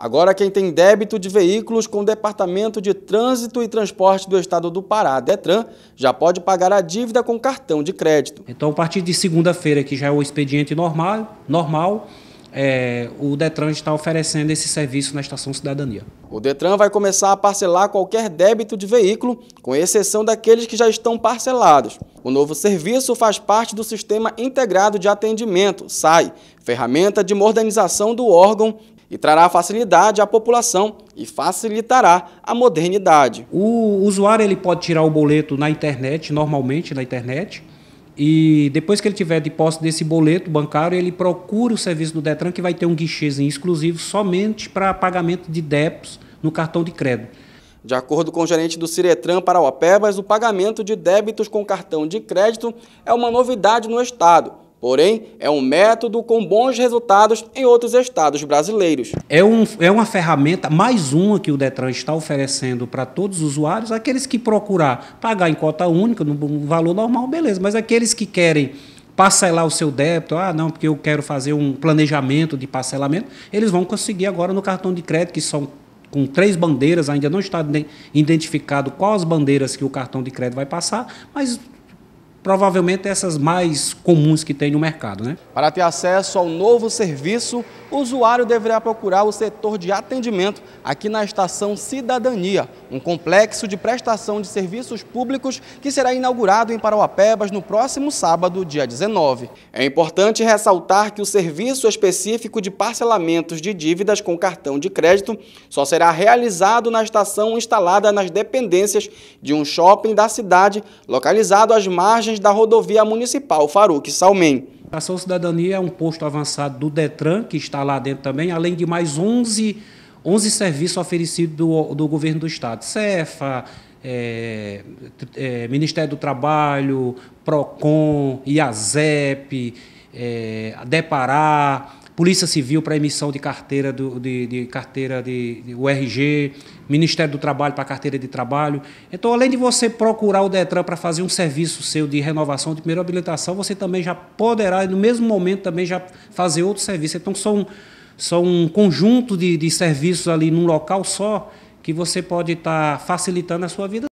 Agora, quem tem débito de veículos com o Departamento de Trânsito e Transporte do Estado do Pará, DETRAN, já pode pagar a dívida com cartão de crédito. Então, a partir de segunda-feira, que já é o expediente normal, normal é, o Detran está oferecendo esse serviço na Estação Cidadania. O Detran vai começar a parcelar qualquer débito de veículo, com exceção daqueles que já estão parcelados. O novo serviço faz parte do Sistema Integrado de Atendimento, SAI, ferramenta de modernização do órgão e trará facilidade à população e facilitará a modernidade. O usuário ele pode tirar o boleto na internet, normalmente na internet, e depois que ele tiver de posse desse boleto bancário, ele procura o serviço do Detran, que vai ter um guichêzinho exclusivo somente para pagamento de débitos no cartão de crédito. De acordo com o gerente do Ciretran para Opebas, o pagamento de débitos com cartão de crédito é uma novidade no estado Porém, é um método com bons resultados em outros estados brasileiros. É, um, é uma ferramenta, mais uma que o Detran está oferecendo para todos os usuários, aqueles que procurar pagar em cota única, no valor normal, beleza, mas aqueles que querem parcelar o seu débito, ah, não, porque eu quero fazer um planejamento de parcelamento, eles vão conseguir agora no cartão de crédito, que são com três bandeiras, ainda não está identificado quais bandeiras que o cartão de crédito vai passar, mas provavelmente essas mais comuns que tem no mercado. Né? Para ter acesso ao novo serviço, o usuário deverá procurar o setor de atendimento aqui na Estação Cidadania, um complexo de prestação de serviços públicos que será inaugurado em Parauapebas no próximo sábado, dia 19. É importante ressaltar que o serviço específico de parcelamentos de dívidas com cartão de crédito só será realizado na estação instalada nas dependências de um shopping da cidade, localizado às margens da rodovia municipal Faruque Salmen. A Ação Cidadania é um posto avançado do DETRAN, que está lá dentro também, além de mais 11, 11 serviços oferecidos do, do governo do Estado. CEFA, é, é, Ministério do Trabalho, PROCON, IASEP, é, Depará, Polícia Civil para emissão de carteira do, de, de carteira de, de URG, Ministério do Trabalho para carteira de trabalho. Então, além de você procurar o Detran para fazer um serviço seu de renovação de primeira habilitação, você também já poderá, no mesmo momento, também já fazer outro serviço. Então, são, são um conjunto de, de serviços ali num local só que você pode estar tá facilitando a sua vida.